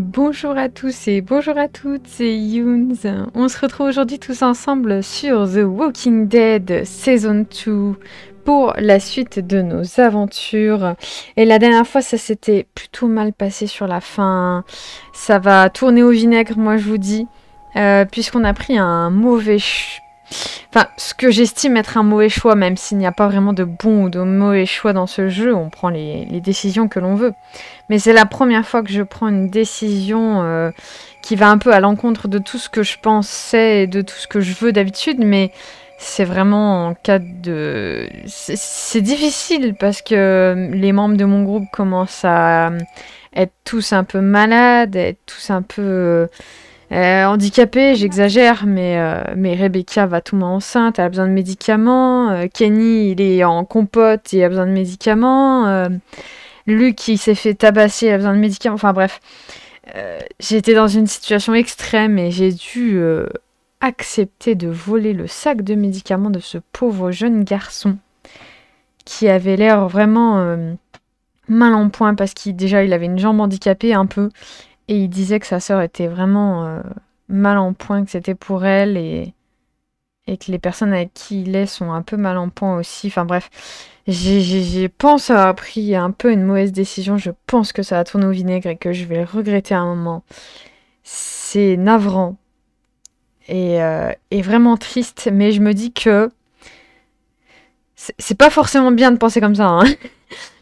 Bonjour à tous et bonjour à toutes, c'est Younes. On se retrouve aujourd'hui tous ensemble sur The Walking Dead saison 2 pour la suite de nos aventures. Et la dernière fois, ça s'était plutôt mal passé sur la fin. Ça va tourner au vinaigre, moi je vous dis, euh, puisqu'on a pris un mauvais Enfin, ce que j'estime être un mauvais choix, même s'il n'y a pas vraiment de bon ou de mauvais choix dans ce jeu, on prend les, décisions que l'on veut. Mais c'est la première fois que je prends une décision euh, qui va un peu à l'encontre de tout ce que je pensais et de tout ce que je veux d'habitude, mais c'est vraiment en cas de... C'est difficile parce que euh, les membres de mon groupe commencent à euh, être tous un peu malades, être tous un peu handicapé euh, handicapée, j'exagère, euh, mais, Rebecca va tout enceinte, elle a besoin de médicaments. Euh, Kenny, il est en compote, il a besoin de médicaments. Luc, il s'est fait tabasser, il a besoin de médicaments. Enfin bref, j'étais dans une situation extrême et j'ai dû accepter de voler le sac de médicaments de ce pauvre jeune garçon qui avait l'air vraiment mal en point parce qu'il déjà il avait une jambe handicapée un peu et il disait que sa sœur était vraiment euh, mal en point, que c'était pour elle et, et que les personnes avec qui il est sont un peu mal en point aussi. Enfin bref, j'ai pense avoir pris un peu une mauvaise décision. Je pense que ça va tourné au vinaigre et que je vais le regretter un moment. C'est navrant et, euh, et, vraiment triste, mais je me dis que c'est pas forcément bien de penser comme ça. Hein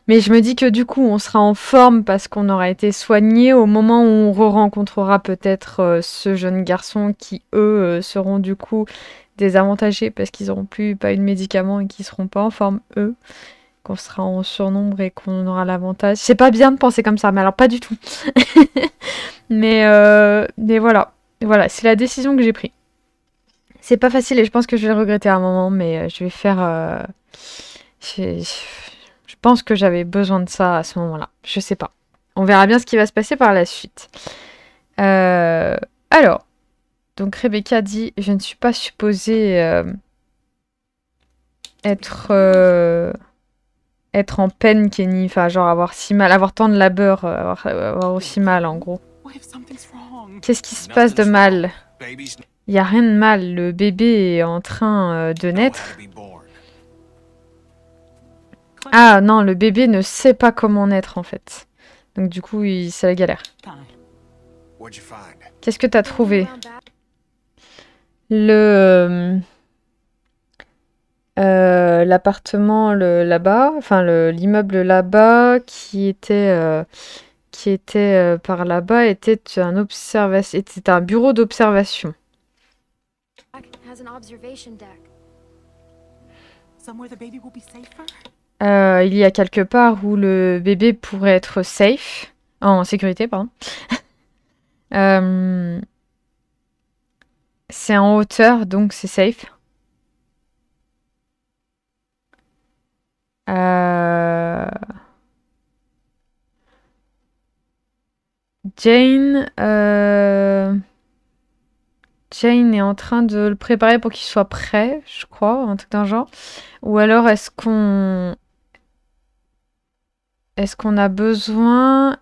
Mais je me dis que du coup, on sera en forme parce qu'on aura été soigné au moment où on re-rencontrera peut-être euh, ce jeune garçon qui, eux, euh, seront du coup désavantagés parce qu'ils n'auront plus pas eu de médicaments et qu'ils seront pas en forme, eux. Qu'on sera en surnombre et qu'on aura l'avantage. C'est pas bien de penser comme ça, mais alors pas du tout. mais, euh, mais voilà. Voilà, c'est la décision que j'ai prise. C'est pas facile et je pense que je vais regretter à un moment, mais je vais faire pense que j'avais besoin de ça à ce moment-là. Je sais pas. On verra bien ce qui va se passer par la suite. Euh, alors, donc Rebecca dit Je ne suis pas supposée euh, être, euh, être en peine, Kenny. Enfin, genre avoir si mal, avoir tant de labeur, avoir, avoir aussi mal en gros. Qu'est-ce qui se passe de mal Il n'y a rien de mal. Le bébé est en train de naître. Ah non, le bébé ne sait pas comment naître en fait. Donc du coup, c'est la galère. Qu'est-ce que t'as trouvé Le... Euh, euh, l'appartement là-bas, enfin l'immeuble là-bas qui était, euh, qui était par là-bas était un, était un bureau d'observation. Euh, il y a quelque part où le bébé pourrait être safe, en sécurité, pardon. Euh, c'est en hauteur, donc c'est safe. Euh, Jane, Jane est en train de le préparer pour qu'il soit prêt, je crois, un truc d'un genre. Ou alors est-ce qu'on est-ce qu'on a besoin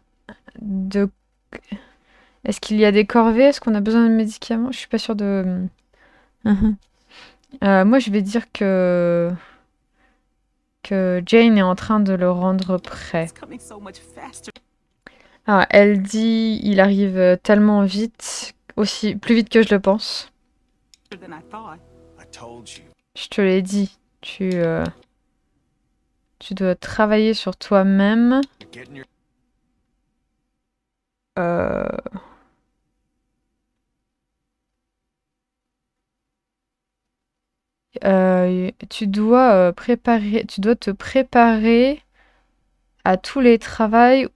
de... Est-ce qu'il y a des corvées Est-ce qu'on a besoin de médicaments Je suis pas sûre de... Uh-huh. Euh, moi, je vais dire que... que Jane est en train de le rendre prêt. Ah, elle dit il arrive tellement vite, aussi plus vite que je le pense. Je te l'ai dit, tu... Euh, tu dois travailler sur toi-même. Euh, euh, tu dois euh, préparer, tu dois te préparer à tous les travails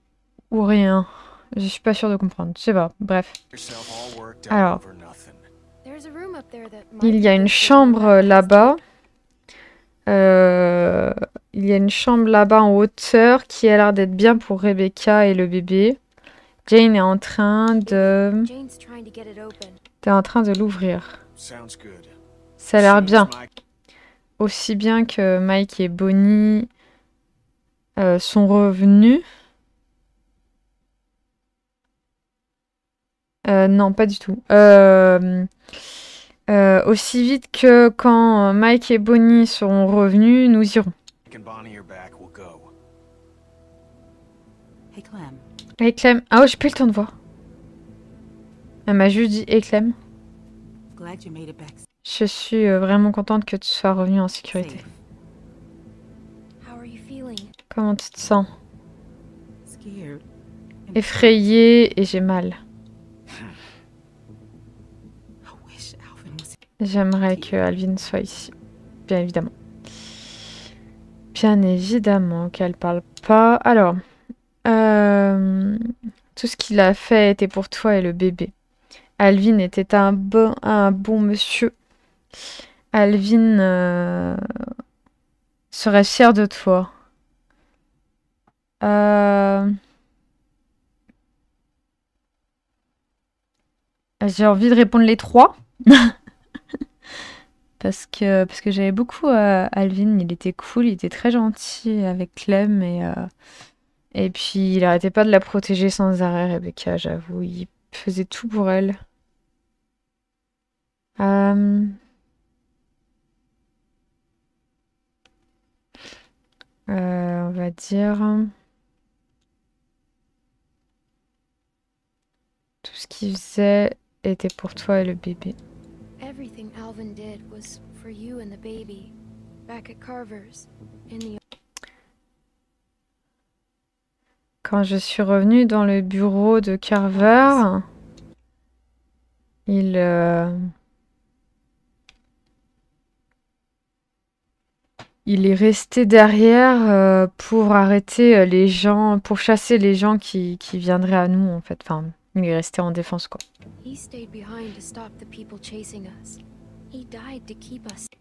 ou rien. Je suis pas sûre de comprendre. Je sais pas. Bref. Alors, il y a une chambre là-bas. Euh, il y a une chambre là-bas en hauteur qui a l'air d'être bien pour Rebecca et le bébé. Jane est en train de... T'es en train de l'ouvrir. Ça a l'air bien. Aussi bien que Mike et Bonnie euh, sont revenus. Euh, non, pas du tout. Euh, aussi vite que quand Mike et Bonnie seront revenus, nous irons. Bonnie are back, we'll go. Hey Clem. Hey Clem. Ah ouais, j'ai le temps de voir. Elle m'a juste dit Hey Clem. Je suis euh, vraiment contente que tu sois revenue en sécurité. Comment tu te sens Effrayée et j'ai mal. J'aimerais que Alvin soit ici, bien évidemment. Bien évidemment qu'elle parle pas. Alors, euh, tout ce qu'il a fait était pour toi et le bébé. Alvin était un bon, un bon monsieur. Alvin euh, serait fier de toi. Euh, j'ai envie de répondre les trois. parce que, parce que j'avais beaucoup euh, Alvin, il était cool, il était très gentil avec Clem et, euh, et puis il arrêtait pas de la protéger sans arrêt, Rebecca, j'avoue, il faisait tout pour elle. Euh, on va dire tout ce qu'il faisait était pour toi et le bébé. Everything Alvin did was for you and the baby, back at Carver's, in the... Quand je suis revenue dans le bureau de Carver, il... Euh, il est resté derrière euh, pour arrêter les gens, pour chasser les gens qui, qui viendraient à nous, en fait. Enfin, il est resté en défense, quoi.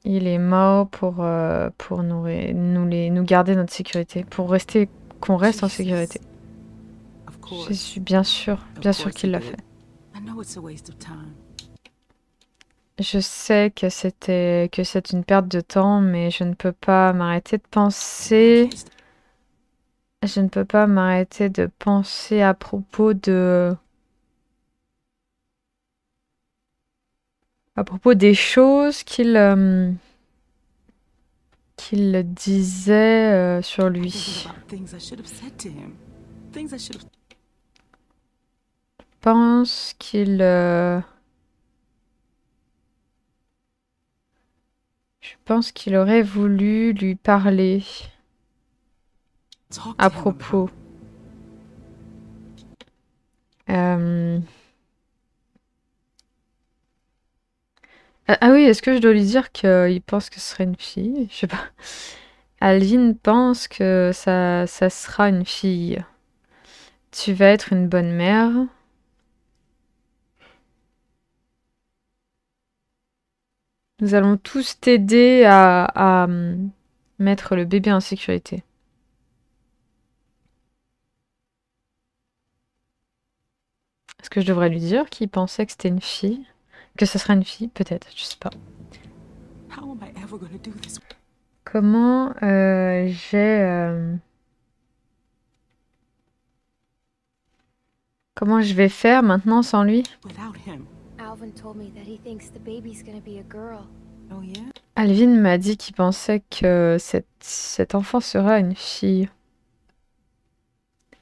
Il est mort pour, euh, pour nous, les, nous garder notre sécurité, pour rester qu'on reste en sécurité. Je suis bien sûr, bien sûr qu'il l'a fait. Je sais que c'était que c'est une perte de temps, mais je ne peux pas m'arrêter de penser. Je ne peux pas m'arrêter de penser à propos de à propos des choses qu'il euh, qu'il disait euh, sur lui. Je pense qu'il... Euh, je pense qu'il aurait voulu lui parler à propos. Ah, ah, oui, est-ce que je dois lui dire qu'il pense que ce serait une fille Je sais pas. Aline pense que ça, sera une fille. Tu vas être une bonne mère. Nous allons tous t'aider à, à hum, mettre le bébé en sécurité. Est-ce que je devrais lui dire qu'il pensait que c'était une fille que ce sera une fille, peut-être, je sais pas. Comment euh, j'ai... Euh, comment je vais faire maintenant sans lui Alvin m'a dit qu'il pensait que cette, cet enfant sera une fille.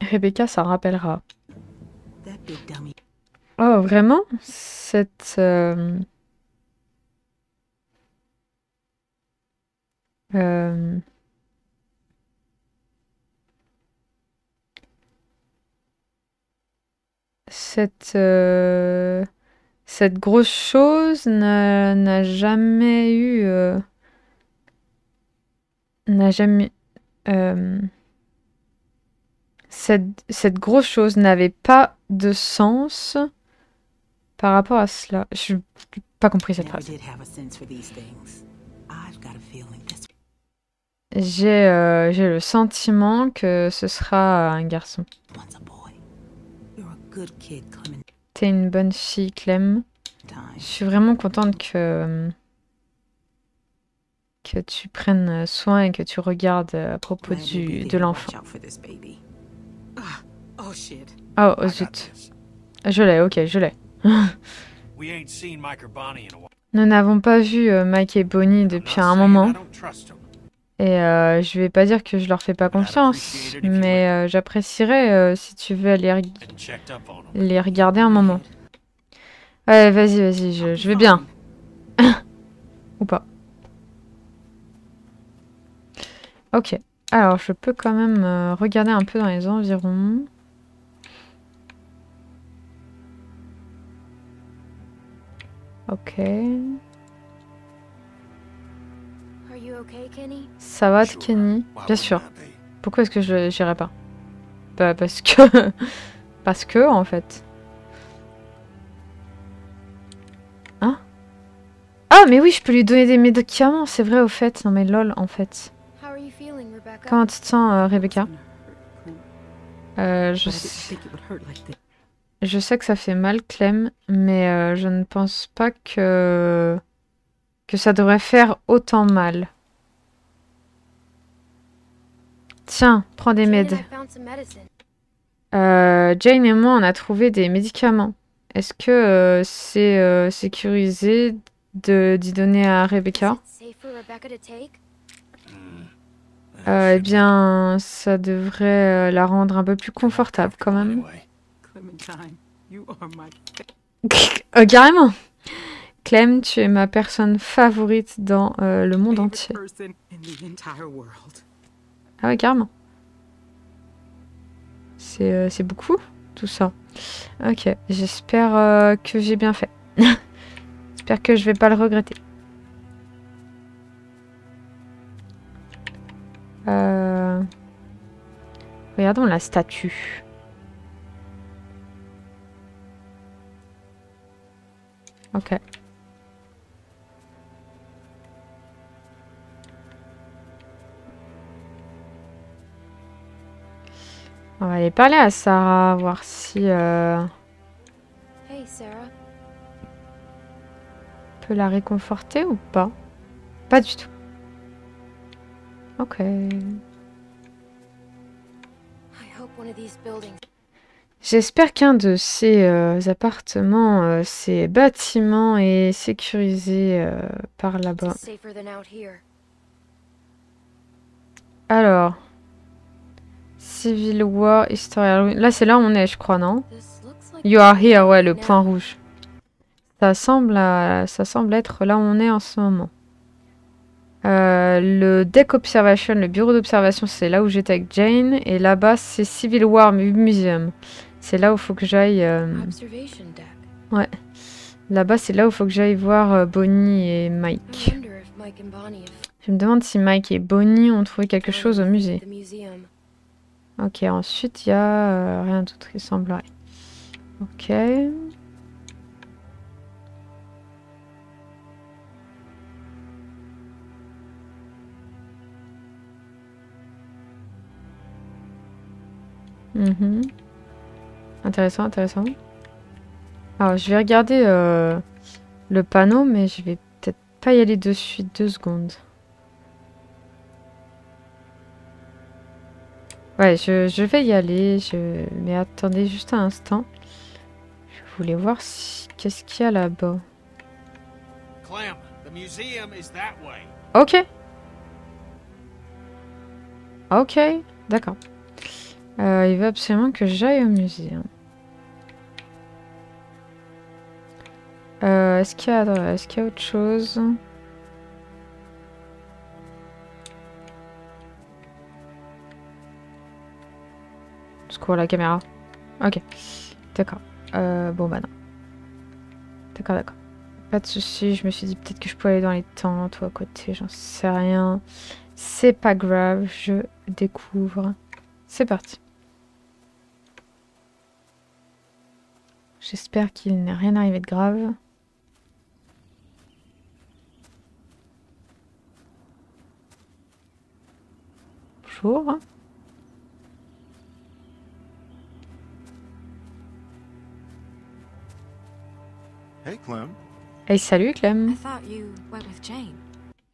Rebecca s'en rappellera. Oh, vraiment? Cette... euh, euh cette... Euh, cette grosse chose n'a jamais eu... Euh, n'a jamais... euh, cette, cette grosse chose n'avait pas de sens par rapport à cela. Je n'ai pas compris cette phrase. Euh, j'ai le sentiment que ce sera un garçon. T'es une bonne fille, Clem. Je suis vraiment contente que, que tu prennes soin et que tu regardes à propos du, de l'enfant. Ah, oh, oh zut. Je l'ai, ok, je l'ai. Nous n'avons pas vu euh, Mike et Bonnie depuis un moment. Et euh, je vais pas dire que je leur fais pas confiance, mais euh, j'apprécierais euh, si tu veux aller les regarder un moment. Ouais, vas-y, vas-y, je, vais bien. Ou pas. Ok. Alors, je peux quand même regarder un peu dans les environs. Ok. Ça va, Kenny Bien sûr. Pourquoi est-ce que je j'irai pas Bah parce que... parce que, en fait. Hein Ah, mais oui, je peux lui donner des médicaments, c'est vrai, au fait. Non mais lol, en fait. Comment tu te sens, euh, Rebecca euh, je je sais que ça fait mal, Clem, mais euh, je ne pense pas que... que ça devrait faire autant mal. Tiens, prends des meds. Euh, Jane et moi, on a trouvé des médicaments. Est-ce que euh, c'est sécurisé d'y donner à Rebecca Eh bien, ça devrait la rendre un peu plus confortable quand même. euh, carrément. Clem, tu es ma personne favorite dans euh, le monde entier. Ah ouais, carrément. Euh, c'est beaucoup, tout ça. Ok, j'espère euh, que j'ai bien fait. j'espère que je vais pas le regretter. Regardons la statue. Ok. On va aller parler à Sarah, voir si... Euh, hey Sarah. On peut la réconforter ou pas Pas du tout. Ok. J'espère qu'un de ces euh, appartements, euh, ces bâtiments est sécurisé euh, par là-bas. Alors, Civil War, Historical Là, c'est là où on est, je crois, non You are here, ouais, le point rouge. Ça semble, ça semble être là où on est en ce moment. le deck observation, le bureau d'observation, c'est là où j'étais avec Jane. Et là-bas, c'est Civil War Museum. C'est là où faut que j'aille... Euh, ouais. Là-bas, c'est là où faut que j'aille voir euh, Bonnie et Mike. Je me demande si Mike et Bonnie ont trouvé quelque chose au musée. Ok, ensuite, il y a euh, rien d'autre, qui semblerait. Ok. Mm-hmm. Intéressant, intéressant. Alors, je vais regarder euh, le panneau, mais je vais peut-être pas y aller de suite. Deux secondes. Ouais, je, vais y aller. Je... Mais attendez juste un instant. Je voulais voir qu'est-ce qu'il y a là-bas. Ok. Ok, d'accord. Euh, il veut absolument que j'aille au musée. Euh, est-ce qu'il y, a... est y, a autre chose Secours la caméra. Ok. D'accord. Euh, bon bah non. D'accord, d'accord. Pas de soucis, je me suis dit peut-être que je peux aller dans les tentes ou à côté, j'en sais rien. C'est pas grave, je découvre. C'est parti. J'espère qu'il n'est rien arrivé de grave. Hey Clem. Hey, salut Clem.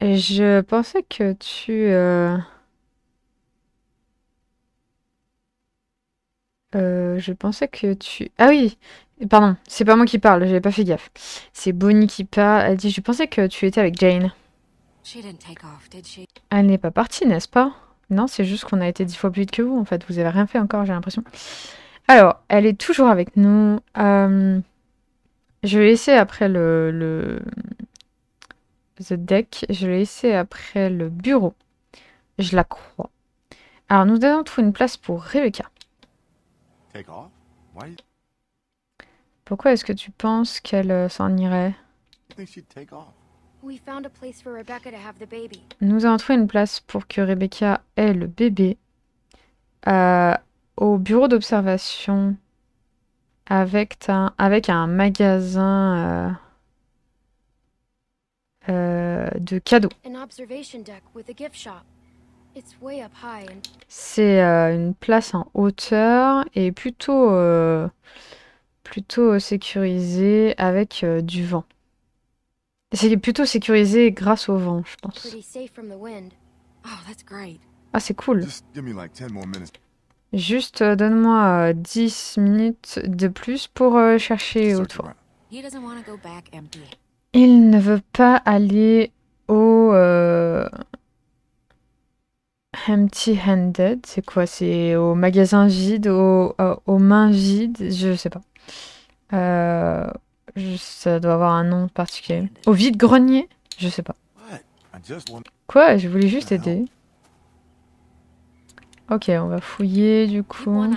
Je pensais que tu... Euh, euh, je pensais que tu... Ah oui, pardon, c'est pas moi qui parle, j'avais pas fait gaffe. C'est Bonnie qui parle, elle dit, je pensais que tu étais avec Jane. Elle n'est pas partie, n'est-ce pas non, c'est juste qu'on a été dix fois plus vite que vous, en fait. Vous avez rien fait encore, j'ai l'impression. Alors, elle est toujours avec nous. Euh, je vais laisser après le, The deck. Je vais laisser après le bureau. Je la crois. Alors, nous allons trouver une place pour Rebecca. Pourquoi est-ce que tu penses qu'elle euh, s'en irait? Nous avons trouvé une place pour que Rebecca ait le bébé euh, au bureau d'observation avec, un magasin... Euh, euh, de cadeaux. C'est une place en hauteur et plutôt, plutôt sécurisée avec du vent. C'est plutôt sécurisé grâce au vent, je pense. Oh, ah, c'est cool. Juste euh, donne-moi 10 euh, minutes de plus pour euh, chercher autour. Il ne veut pas aller au empty-handed. C'est quoi C'est au magasin vide, Au aux mains vides, je sais pas ça doit avoir un nom particulier. Au vide-grenier Je sais pas. Quoi Je voulais juste aider. Ok, on va fouiller du coup.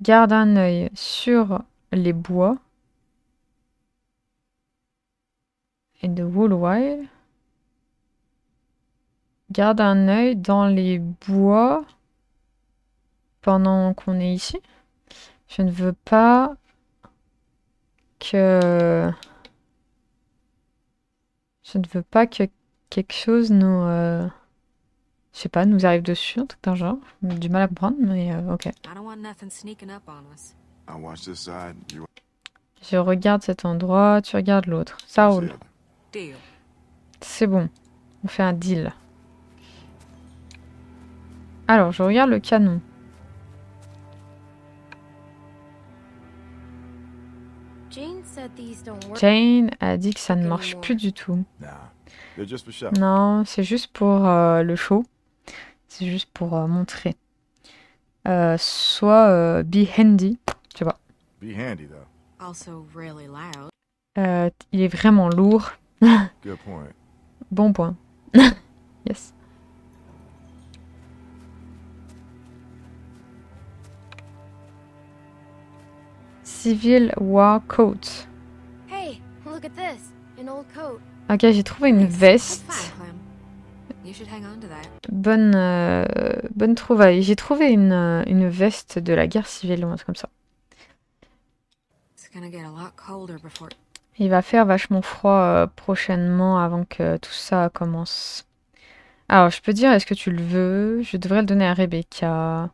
Garde un œil sur les bois. Et de wild. Garde un œil dans les bois pendant qu'on est ici. Je ne veux pas que... Je ne veux pas que quelque chose nous... Euh, je sais pas, nous arrive dessus, un truc d'un genre. Du mal à comprendre, mais euh, ok. Je regarde cet endroit, tu regardes l'autre. Ça roule. C'est bon. On fait un deal. Alors, je regarde le canon. Jane a dit que ça ne marche plus du tout. Non, c'est juste pour euh, le show. C'est juste pour euh, montrer. Euh, soit be handy, tu vois. il est vraiment lourd. bon point. yes. Civil War Coat. Ok, j'ai trouvé une veste. Bonne, euh, bonne trouvaille. J'ai trouvé une, euh, une, veste de la guerre civile ou un truc comme ça. Il va faire vachement froid euh, prochainement avant que tout ça commence. Alors, je peux dire, est-ce que tu le veux Je devrais le donner à Rebecca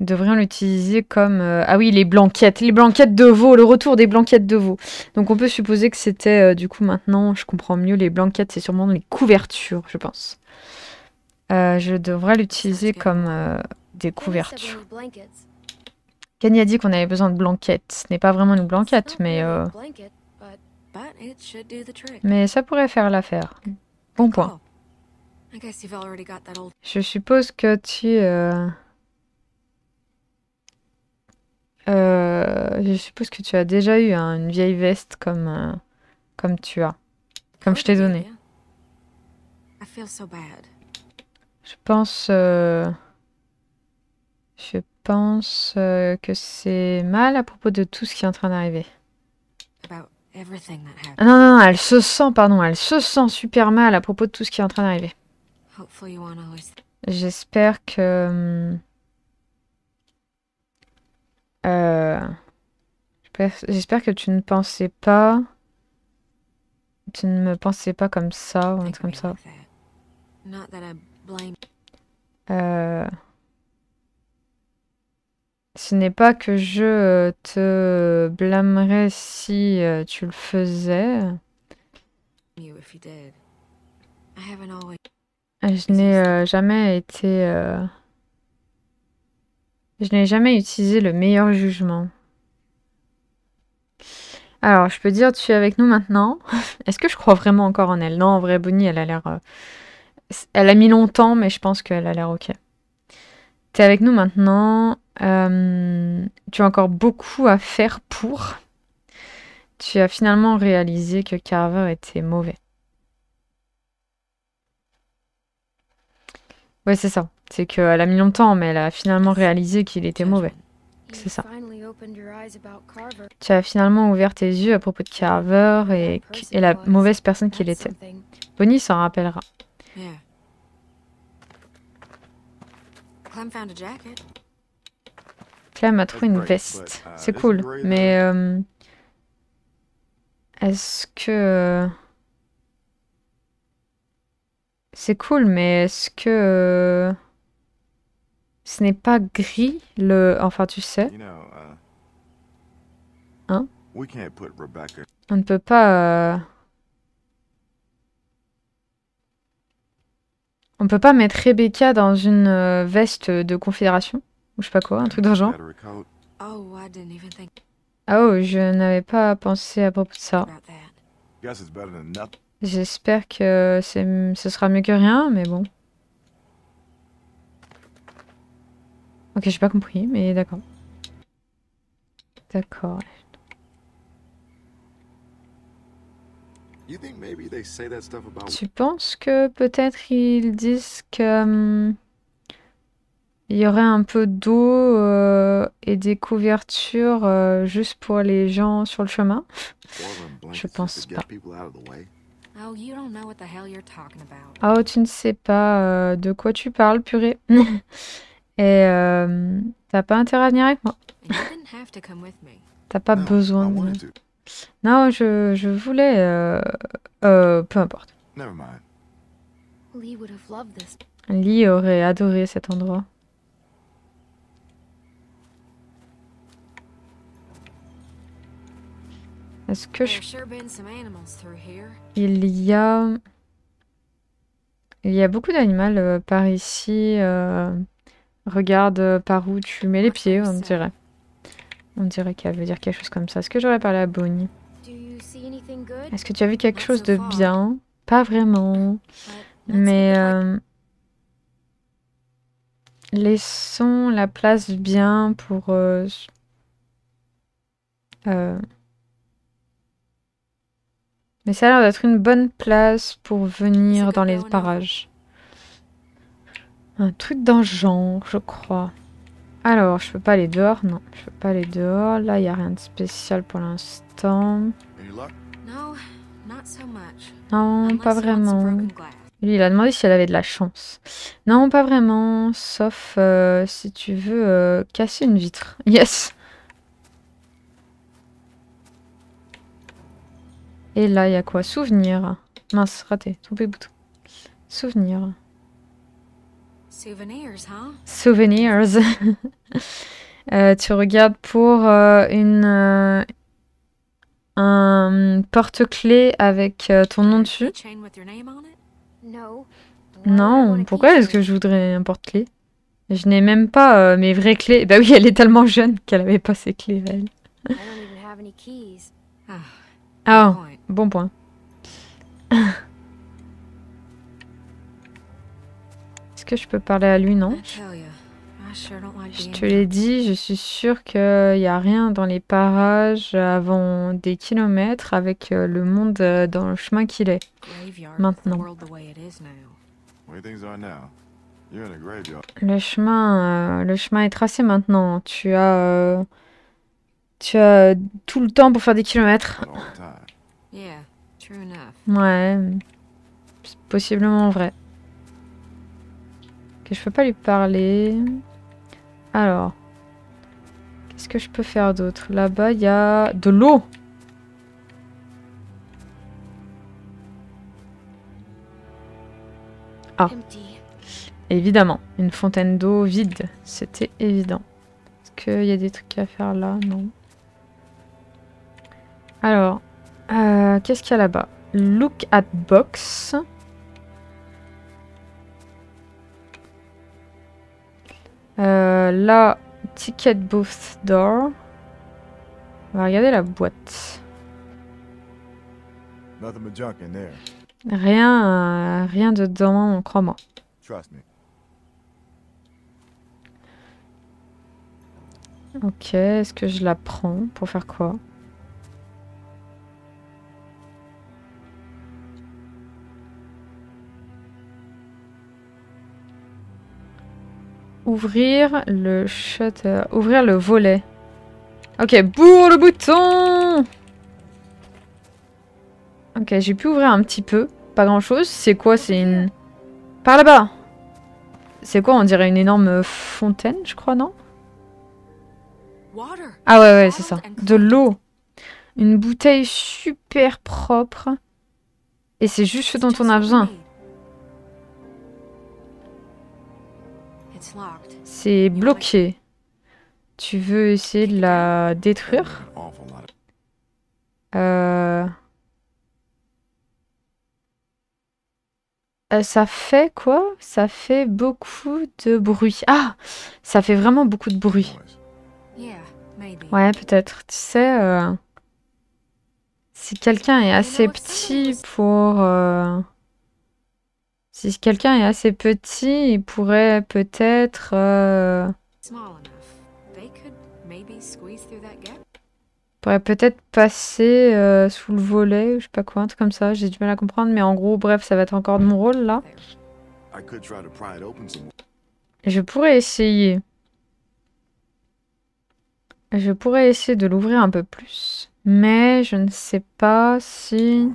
devrions l'utiliser comme... Euh, ah oui, les blanquettes, les blanquettes de veau, le retour des blanquettes de veau. Donc on peut supposer que c'était, euh, du coup maintenant, je comprends mieux, les blanquettes, c'est sûrement les couvertures, je pense. Euh, je devrais l'utiliser comme des couvertures. Kanye a dit qu'on avait besoin de blanquettes. Ce n'est pas vraiment une blanquette, mais... Mais ça pourrait faire l'affaire. Bon point. Oh. Je suppose que tu... Euh, je suppose que tu as déjà eu hein, une vieille veste comme, euh, comme tu as, comme je t'ai donnée. Je pense. Euh, je pense que c'est mal à propos de tout ce qui est en train d'arriver. Ah non, non, non, elle se sent, pardon, elle se sent super mal à propos de tout ce qui est en train d'arriver. J'espère que... Hum, euh... J'espère que tu ne pensais pas... Tu ne me pensais pas comme ça ou un truc comme ça. Euh, ce n'est pas que je euh, te blâmerais si euh, tu le faisais. Je n'ai jamais été... Je n'ai jamais utilisé le meilleur jugement. Alors, je peux dire, tu es avec nous maintenant. Est-ce que je crois vraiment encore en elle Non, en vrai, Bonnie, elle a l'air... Euh, elle a mis longtemps, mais je pense qu'elle a l'air OK. Tu es avec nous maintenant. Euh, tu as encore beaucoup à faire pour... Tu as finalement réalisé que Carver était mauvais. Ouais, c'est ça. C'est qu'elle a mis longtemps, mais elle a finalement réalisé qu'il était mauvais. C'est ça. Tu as finalement ouvert tes yeux à propos de Carver et, la mauvaise personne qu'il était. Bonnie s'en rappellera. Clem a trouvé une veste. Uh, euh, euh, c'est cool, mais... est-ce que... C'est cool, mais est-ce que... Ce n'est pas gris, le... Enfin, tu sais. Uh, hein On ne peut pas... Euh, on ne peut pas mettre Rebecca dans une euh, veste de confédération Ou je sais pas quoi, un truc d'argent. Oh, ah oh, je n'avais pas pensé à propos de ça. J'espère que ce sera mieux que rien, mais bon. Ok, j'ai pas compris, mais d'accord. D'accord. Tu penses que peut-être ils disent qu'il euh, y aurait un peu d'eau euh, et des couvertures euh, juste pour les gens sur le chemin Je pense pas. Oh, tu ne sais pas de quoi tu parles, purée. Et euh, t'as pas intérêt à venir avec moi. t'as pas ah, besoin de Non, je, voulais... Euh, euh, peu importe. Lee aurait adoré cet endroit. Est-ce que je... Il y a... Il y a beaucoup d'animaux par ici. Regarde euh, par où tu mets les ah, pieds, on dirait. On dirait qu'elle veut dire quelque chose comme ça. Est-ce que j'aurais parlé à Bonnie Est-ce que tu as vu quelque chose de bien Pas vraiment. Mais... Euh, laissons la place bien pour... Euh, mais ça a l'air d'être une bonne place pour venir dans les parages. Un truc d'un genre, je crois. Alors, je peux pas aller dehors Non, je peux pas aller dehors. Là, il n'y a rien de spécial pour l'instant. Non, pas vraiment. Lui, il a demandé si elle avait de la chance. Non, pas vraiment, sauf euh, si tu veux euh, casser une vitre. Yes Et là, il y a quoi Souvenir. Mince, raté, bouton. Souvenir. Souvenirs, hein? Souvenirs. Euh, tu regardes pour euh, une, euh, un porte clé avec ton nom dessus. Non, pourquoi est-ce que je voudrais un porte clé Je n'ai même pas mes vraies clés. Bah oui, elle est tellement jeune qu'elle avait pas ses clés, elle. Ah, oh, bon point. que je peux parler à lui, non Je te l'ai dit, je suis sûre qu'il n'y a rien dans les parages avant des kilomètres avec euh, le monde euh, dans le chemin qu'il est maintenant. Le chemin, euh, le chemin est tracé maintenant. Tu as, tu as tout le temps pour faire des kilomètres. Ouais, c'est possiblement vrai je peux pas lui parler. Alors. Qu'est-ce que je peux faire d'autre Là-bas, il y a de l'eau Ah. Évidemment, une fontaine d'eau vide, c'était évident. Est-ce qu'il y a des trucs à faire là Non. Alors, euh, qu'est-ce qu'il y a là-bas Look at box. Euh, la ticket booth door. On va regarder la boîte. Rien, rien dedans, crois-moi. Ok, est-ce que je la prends pour faire quoi Ouvrir le shutter. Euh, ouvrir le volet. Ok, bourre le bouton Ok, j'ai pu ouvrir un petit peu. Pas grand chose. C'est quoi C'est une... Par là-bas C'est quoi On dirait une énorme fontaine, je crois, non Ah ouais, ouais, c'est ça. De l'eau. Une bouteille super propre. Et c'est juste ce dont on a besoin. C'est bloqué. Tu veux essayer de la détruire euh, euh... Ça fait quoi Ça fait beaucoup de bruit. Ah Ça fait vraiment beaucoup de bruit. Ouais, peut-être. Tu sais, euh, si quelqu'un est assez petit pour... Euh, si quelqu'un est assez petit, il pourrait peut-être... Euh, pourrait peut-être passer euh, sous le volet, ou je sais pas quoi, un truc comme ça. J'ai du mal à comprendre, mais en gros, bref, ça va être encore de mon rôle, là. Je pourrais essayer. Je pourrais essayer de l'ouvrir un peu plus. Mais je ne sais pas si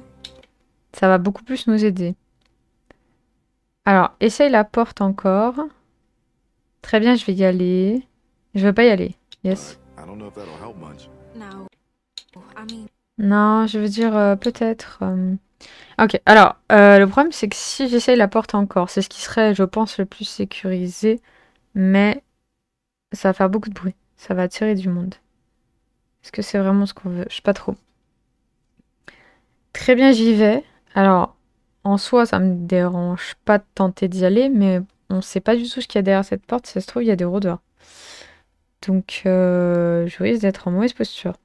ça va beaucoup plus nous aider. Alors, essaye la porte encore. Très bien, je vais y aller. Je veux pas y aller. Yes. Non, je veux dire euh, peut-être. Euh, ok, alors, euh, le problème c'est que si j'essaye la porte encore, c'est ce qui serait, je pense, le plus sécurisé, mais ça va faire beaucoup de bruit. Ça va attirer du monde. Est-ce que c'est vraiment ce qu'on veut Je sais pas trop. Très bien, j'y vais. Alors, en soi, ça me dérange pas de tenter d'y aller, mais on sait pas du tout ce qu'il y a derrière cette porte. ça se trouve, il y a des rôdeurs. Donc, euh, je risque d'être en mauvaise posture.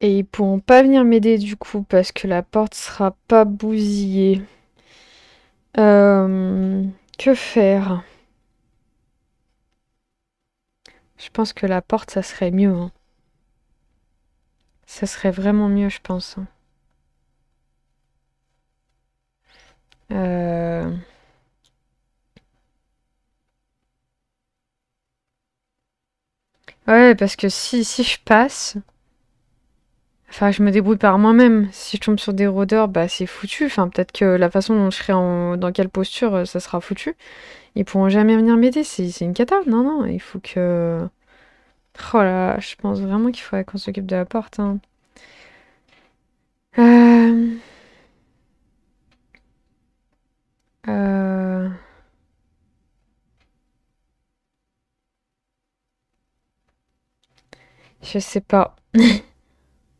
Et ils pourront pas venir m'aider du coup, parce que la porte sera pas bousillée. Euh, que faire Je pense que la porte, ça serait mieux. Hein. Ça serait vraiment mieux, je pense. Hein. Euh, ouais, parce que si, si je passe... Enfin, je me débrouille par moi-même. Si je tombe sur des rôdeurs, bah c'est foutu. Enfin, peut-être que la façon dont je serai dans quelle posture, euh, ça sera foutu. Ils pourront jamais venir m'aider. C'est une cata. Non, non, il faut que... Oh là, je pense vraiment qu'il faudrait qu'on s'occupe de la porte. Hein. Euh... Euh, je sais pas.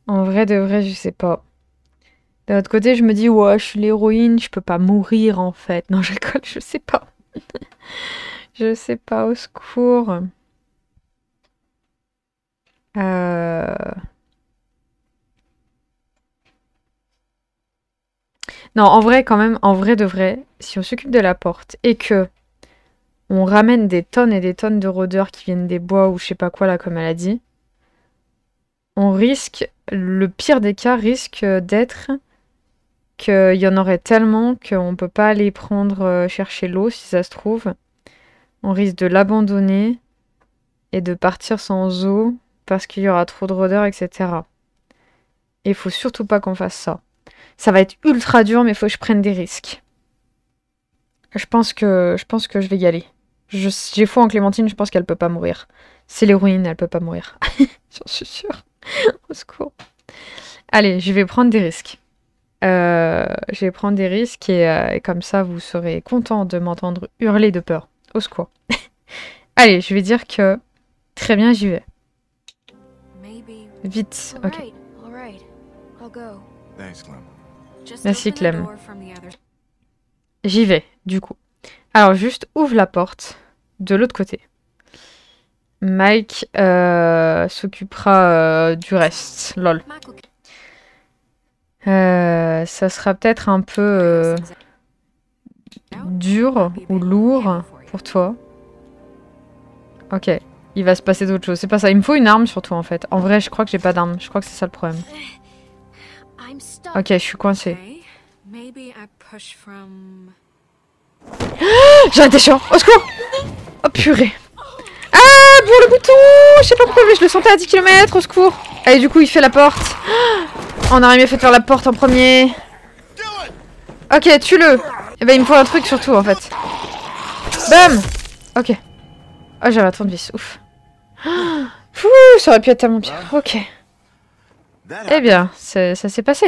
en vrai, de vrai, je sais pas. D'un autre côté, je me dis, ouais, je suis l'héroïne, je peux pas mourir en fait. Non, je rigole, je sais pas. je sais pas, au secours. Euh... Non, en vrai, quand même, en vrai de vrai, si on s'occupe de la porte et que on ramène des tonnes et des tonnes de rôdeurs qui viennent des bois ou je sais pas quoi, là, comme elle a dit, on risque, le pire des cas risque d'être qu'il y en aurait tellement qu'on peut pas aller prendre, euh, chercher l'eau si ça se trouve. On risque de l'abandonner et de partir sans eau parce qu'il y aura trop de rôdeurs, etc. Et il faut surtout pas qu'on fasse ça ça va être ultra dur, mais il faut que je prenne des risques. Je pense que je, pense que je vais y aller. J'ai foi en Clémentine, je pense qu'elle peut pas mourir. C'est l'héroïne, elle peut pas mourir. J'en suis sûre. Au secours. Allez, je vais prendre des risques. Euh, je vais prendre des risques euh, et, comme ça, vous serez content de m'entendre hurler de peur. Au secours. Allez, je vais dire que très bien, j'y vais. Vite, ok. Merci Clem. J'y vais, du coup. Alors, juste ouvre la porte de l'autre côté. Mike euh, s'occupera euh, du reste. Lol. Euh, ça sera peut-être un peu dur ou lourd pour toi. Ok, il va se passer d'autres choses. C'est pas ça. Il me faut une arme surtout en fait. En vrai, je crois que j'ai pas d'arme. Je crois que c'est ça le problème. Ok, je suis coincé. J'ai un déchant Au secours Oh purée Ah Pour le bouton Je sais pas pourquoi, mais je le sentais à 10 km, au secours Allez, du coup, il fait la porte. on aurait mieux fait de faire la porte en premier. Ok, tue-le Et eh ben, il me faut un truc surtout, en fait. Bam Ok. Oh, j'avais un de vis, ouf. Ouh, ça aurait pu être à mon pire. Ok. Eh bien, ça s'est passé.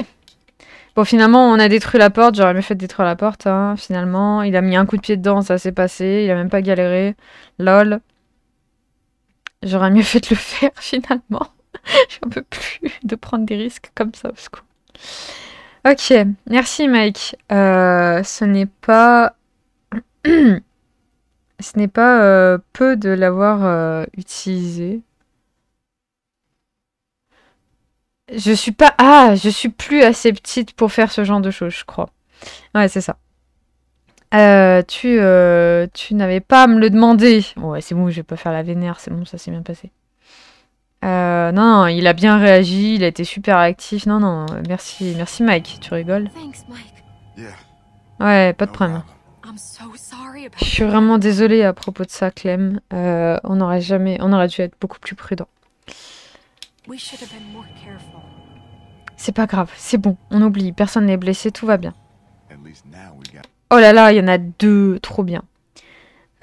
Bon, finalement, on a détruit la porte. J'aurais mieux fait de détruire la porte, hein, finalement. Il a mis un coup de pied dedans, ça s'est passé. Il a même pas galéré. Lol. J'aurais mieux fait de le faire, finalement. J'en peux plus de prendre des risques comme ça, au secours. Ok, merci, Mike. Euh, ce n'est pas... ce n'est pas euh, peu de l'avoir euh, utilisé. Je suis pas... Ah, je suis plus assez petite pour faire ce genre de choses, je crois. Ouais, c'est ça. Euh, tu euh, tu n'avais pas à me le demander. Ouais, c'est bon, je vais pas faire la vénère, c'est bon, ça s'est bien passé. Euh, non, non, il a bien réagi, il a été super actif. Non, non, merci, merci Mike, tu rigoles. Ouais, pas de problème. Je suis vraiment désolée à propos de ça, Clem. on aurait jamais, on aurait dû être beaucoup plus prudent. C'est pas grave, c'est bon, on oublie, personne n'est blessé, tout va bien. Oh là là, il y en a deux, trop bien.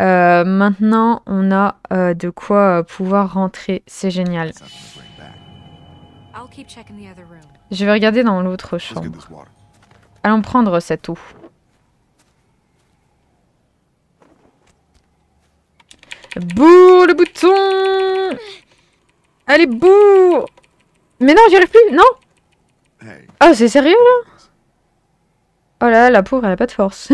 Euh, maintenant, on a euh, de quoi euh, pouvoir rentrer, c'est génial. Je vais regarder dans l'autre chambre. Allons prendre cette eau. Bouh, le bouton Allez, bouh Mais non, j'y arrive plus, non Ah, oh, c'est sérieux, là Oh là là, la pauvre, elle a pas de force.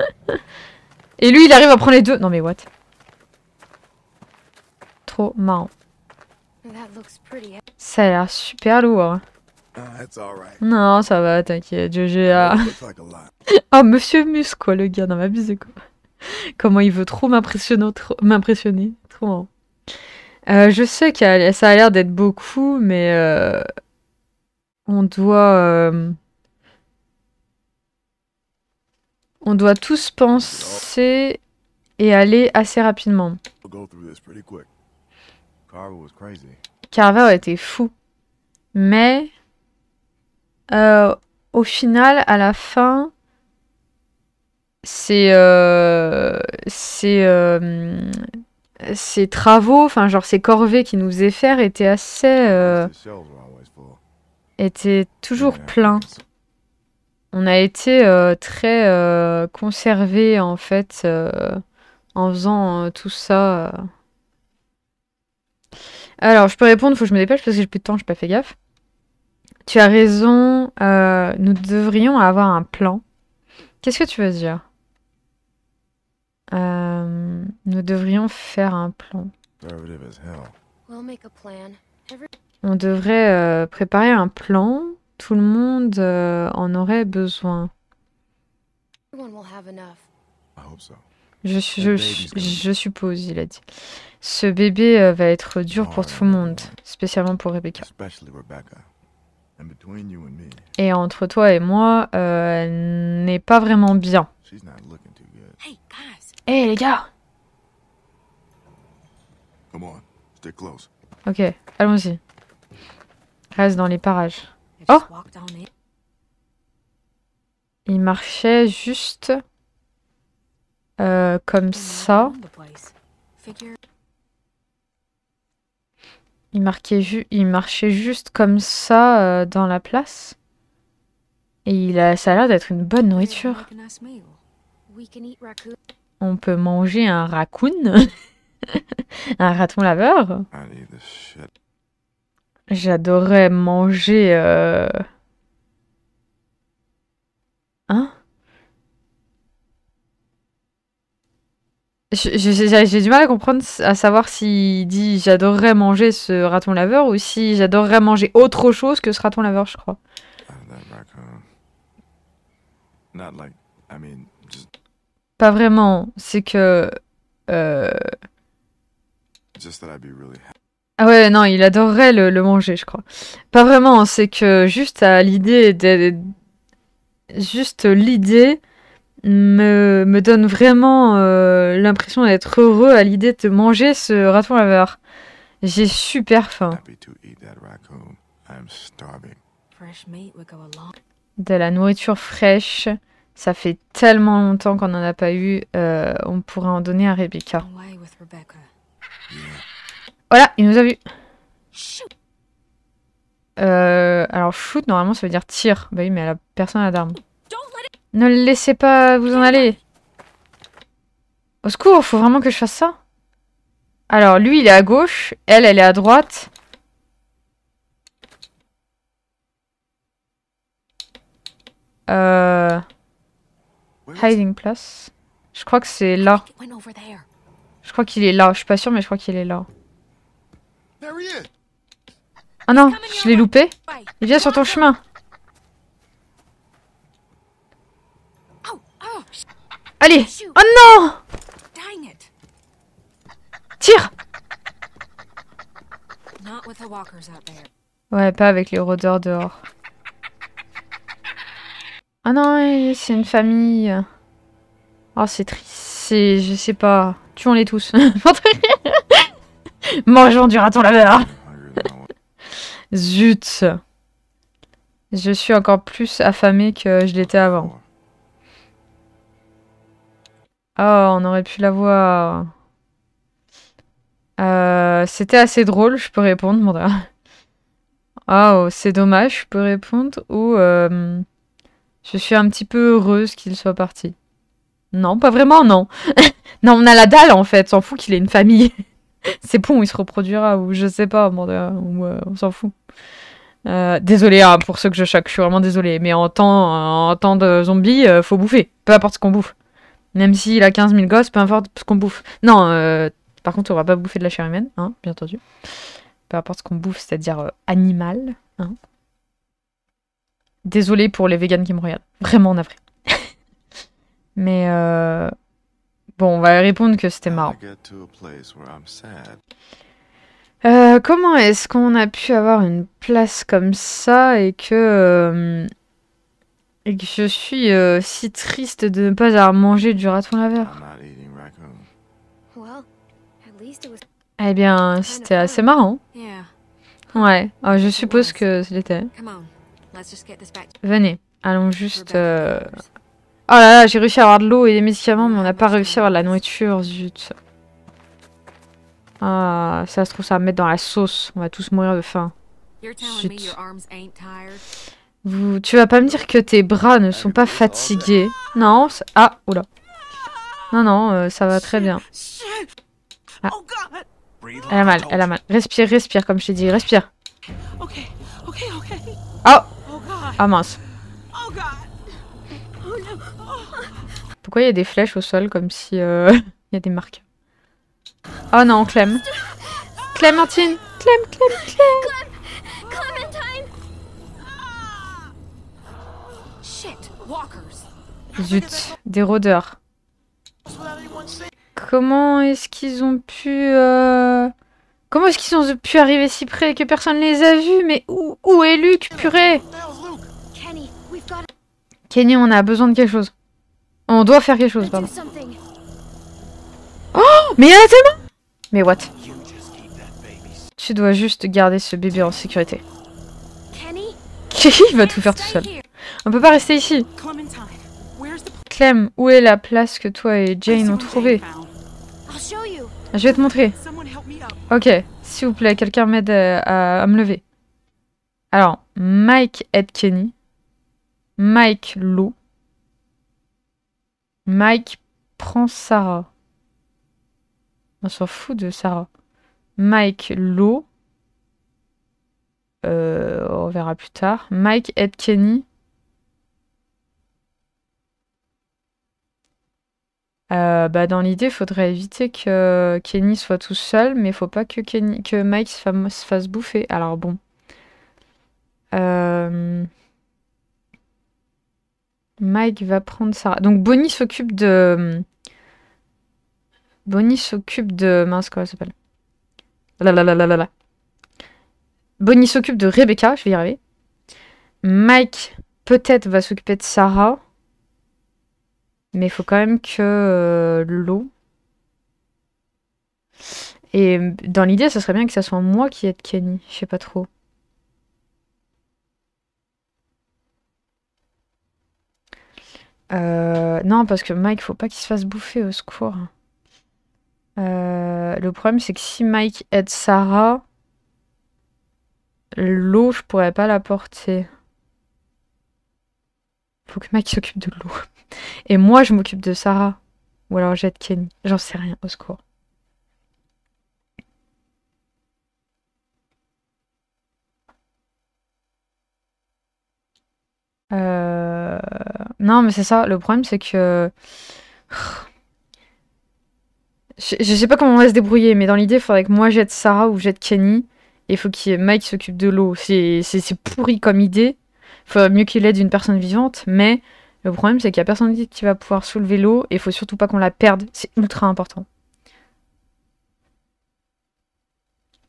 Et lui, il arrive à prendre les deux. Non mais what Trop marrant. E- ça a l'air super lourd. Ah, non, ça va, t'inquiète, GGA. oh, monsieur Mus, quoi, le gars, non, m'abuse quoi. Comment il veut trop m'impressionner, trop, m'impressionner, trop marrant. Euh, je sais que ça a l'air d'être beaucoup, mais euh, on doit. Euh, on doit tous penser et aller assez rapidement. Carver était fou. Mais au final, à la fin, c'est c'est ces travaux, enfin genre ces corvées qu'il nous faisait faire étaient assez... Euh, étaient toujours pleins. On a été euh, très euh, conservés en fait en faisant tout ça. Alors je peux répondre, faut que je me dépêche parce que j'ai plus de temps, n'ai pas fait gaffe. Tu as raison, nous devrions avoir un plan. Qu'est-ce que tu veux dire euh, nous devrions faire un plan. On devrait euh, préparer un plan. Tout le monde euh, en aurait besoin. Je, je, suppose, il a dit. Ce bébé va être dur oh, pour tout le monde, spécialement pour Rebecca. Et entre toi et moi, elle n'est pas vraiment bien. Hey, Hey, les gars Ok, allons-y. Reste dans les parages. Oh euh, Il marchait juste... comme ça. Il, marquait vu, il marchait juste comme ça dans la place. Et il a, ça a l'air d'être une bonne nourriture on peut manger un raccoon, un raton laveur. J'adorais manger. Euh, hein J'ai du mal à comprendre, à savoir s'il dit j'adorerais manger ce raton laveur ou si j'adorerais manger autre chose que ce raton laveur, je crois. Not like, I mean, pas vraiment, c'est que... Euh, ah ouais, non, il adorerait le, manger, je crois. Pas vraiment, c'est que juste à l'idée... De... Juste l'idée me, me donne vraiment euh, l'impression d'être heureux à l'idée de manger ce raton laveur. J'ai super faim. De la nourriture fraîche ça fait tellement longtemps qu'on n'en a pas eu. Euh, on pourrait en donner à Rebecca. Voilà, il nous a vu. Euh, alors shoot, normalement ça veut dire tire. Bah oui, mais la personne n'a d'armes. Ne le laissez pas vous en aller. Au secours, faut vraiment que je fasse ça. Alors lui, il est à gauche. Elle, elle est à droite. Euh... Hiding place. Je crois que c'est là. Je crois qu'il est là. Je suis pas sûr, mais je crois qu'il est là. Ah non, je l'ai loupé. Il vient sur ton chemin. Oh, oh. Allez Oh non Tire Ouais, pas avec les rôdeurs dehors. Ah non, c'est une famille. Oh, c'est triste. C'est... Je sais pas. Tuons-les tous. Mangeons du raton laveur. Zut. Je suis encore plus affamée que je l'étais avant. Oh, on aurait pu la voir. Euh, c'était assez drôle, je peux répondre, gars. Ah, oh, c'est dommage, je peux répondre. Ou... Euh, je suis un petit peu heureuse qu'il soit parti. Non, pas vraiment, non. non, on a la dalle en fait, s'en fout qu'il ait une famille. C'est bon, il se reproduira, ou je sais pas, ou, euh, on s'en fout. Euh, désolée hein, pour ceux que je choque, je suis vraiment désolée, mais en temps, euh, en temps de zombie, faut bouffer, peu importe ce qu'on bouffe. Même s'il a 15 000 gosses, peu importe ce qu'on bouffe. Non, par contre, on va pas bouffer de la chair humaine, hein, bien entendu. Peu importe ce qu'on bouffe, c'est-à-dire animal. Hein. Désolée pour les véganes qui me regardent. Vraiment navré. Mais euh... bon, on va répondre que c'était marrant. Euh, comment est-ce qu'on a pu avoir une place comme ça et que, euh, et que je suis euh, si triste de ne pas avoir mangé du raton laveur Eh bien, c'était assez marrant. Ouais, ah, je suppose que c'était. Venez, allons juste... Euh, oh là là, j'ai réussi à avoir de l'eau et des médicaments, mais on n'a pas réussi à avoir de la nourriture, zut. Ah, ça se trouve, ça va me mettre dans la sauce. On va tous mourir de faim. Zut. Tu vas pas me dire que tes bras ne sont pas fatigués. Non, ah, oula. Non, non, euh, ça va très bien. Ah. Oh elle a mal, elle a mal. Respire, respire, comme je t'ai dit, respire. Oh ah mince. Pourquoi il y a des flèches au sol comme si euh, il y a des marques Oh ah, non, Clem. Clémentine Clem, Clem, Clem Zut, des rôdeurs. Comment est-ce qu'ils ont pu... Euh, comment est-ce qu'ils ont pu arriver si près que personne ne les a vus Mais où, où est Luc, purée Kenny, on a besoin de quelque chose. On doit faire quelque chose, pardon. Oh Mais il y en a tellement Mais what Tu dois juste garder ce bébé en sécurité. Kenny va tout faire tout seul. On peut pas rester ici. Clem, où est la place que toi et Jane ont trouvée Je vais te montrer. Ok, s'il vous plaît, quelqu'un m'aide à, euh, à me lever. Alors, Mike aide Kenny. Mike Lou. Mike prend Sarah. On s'en fout de Sarah. Mike Lou. Euh, on verra plus tard. Mike aide Kenny. Euh, bah dans l'idée, il faudrait éviter que Kenny soit tout seul, mais il faut pas que, Kenny, que Mike se fasse bouffer. Alors bon. Euh, Mike va prendre Sarah. Donc Bonnie s'occupe de... Bonnie s'occupe de... Mince, quoi elle s'appelle Là, là, là, là, là. Bonnie s'occupe de Rebecca, je vais y arriver. Mike, peut-être, va s'occuper de Sarah. Mais il faut quand même que euh, l'eau... Et dans l'idée, ce serait bien que ce soit moi qui aide Kenny. Je sais pas trop. Euh, non, parce que Mike, faut pas qu'il se fasse bouffer, au secours. Euh, le problème, c'est que si Mike aide Sarah, l'eau, je pourrais pas la porter. Faut que Mike s'occupe de l'eau. Et moi, je m'occupe de Sarah. Ou alors j'aide Kenny. J'en sais rien, au secours. Euh... Non, mais c'est ça. Le problème, c'est que. Je, sais pas comment on va se débrouiller, mais dans l'idée, il faudrait que moi jette Sarah ou jette Kenny. Et il faut que Mike s'occupe de l'eau. C'est pourri comme idée. Faut mieux qu'il aide une personne vivante, mais le problème, c'est qu'il n'y a personne qui va pouvoir soulever l'eau et il faut surtout pas qu'on la perde. C'est ultra important.